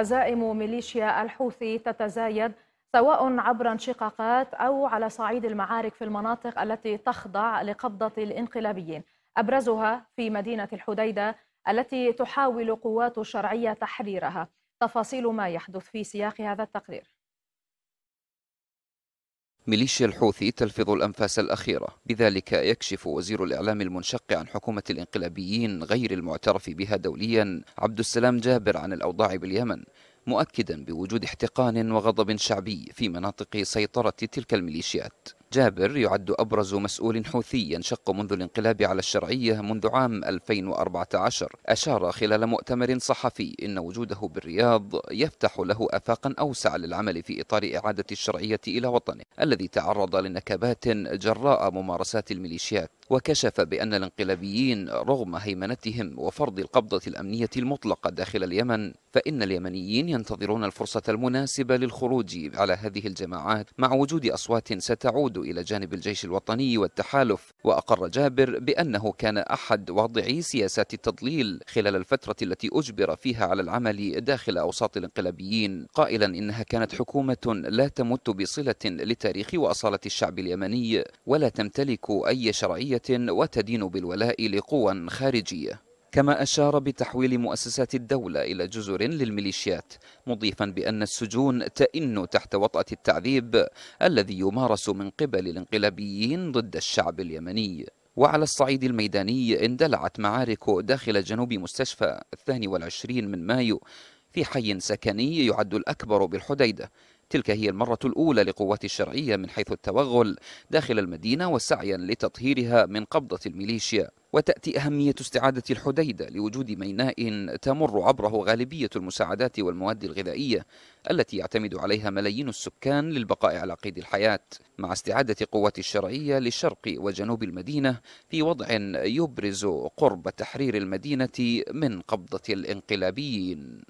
هزائم ميليشيا الحوثي تتزايد سواء عبر انشقاقات أو على صعيد المعارك في المناطق التي تخضع لقبضة الإنقلابيين أبرزها في مدينة الحديدة التي تحاول قوات الشرعية تحريرها تفاصيل ما يحدث في سياق هذا التقرير ميليشيا الحوثي تلفظ الأنفاس الأخيرة بذلك يكشف وزير الإعلام المنشق عن حكومة الانقلابيين غير المعترف بها دوليا عبد السلام جابر عن الأوضاع باليمن مؤكدا بوجود احتقان وغضب شعبي في مناطق سيطرة تلك الميليشيات جابر يعد أبرز مسؤول حوثي ينشق منذ الانقلاب على الشرعية منذ عام 2014 أشار خلال مؤتمر صحفي إن وجوده بالرياض يفتح له آفاقا أوسع للعمل في إطار إعادة الشرعية إلى وطنه الذي تعرض لنكبات جراء ممارسات الميليشيات وكشف بأن الانقلابيين رغم هيمنتهم وفرض القبضة الأمنية المطلقة داخل اليمن فإن اليمنيين ينتظرون الفرصة المناسبة للخروج على هذه الجماعات مع وجود أصوات ستعود إلى جانب الجيش الوطني والتحالف وأقر جابر بأنه كان أحد واضعي سياسات التضليل خلال الفترة التي أجبر فيها على العمل داخل أوساط الانقلابيين قائلا إنها كانت حكومة لا تمت بصلة لتاريخ وأصالة الشعب اليمني ولا تمتلك أي شرعية وتدين بالولاء لقوى خارجية كما أشار بتحويل مؤسسات الدولة إلى جزر للميليشيات مضيفا بأن السجون تئن تحت وطأة التعذيب الذي يمارس من قبل الانقلابيين ضد الشعب اليمني وعلى الصعيد الميداني اندلعت معارك داخل جنوب مستشفى الثاني والعشرين من مايو في حي سكني يعد الأكبر بالحديدة تلك هي المرة الأولى لقوات الشرعية من حيث التوغل داخل المدينة وسعيا لتطهيرها من قبضة الميليشيا وتأتي أهمية استعادة الحديدة لوجود ميناء تمر عبره غالبية المساعدات والمواد الغذائية التي يعتمد عليها ملايين السكان للبقاء على قيد الحياة مع استعادة قوات الشرعية لشرق وجنوب المدينة في وضع يبرز قرب تحرير المدينة من قبضة الانقلابيين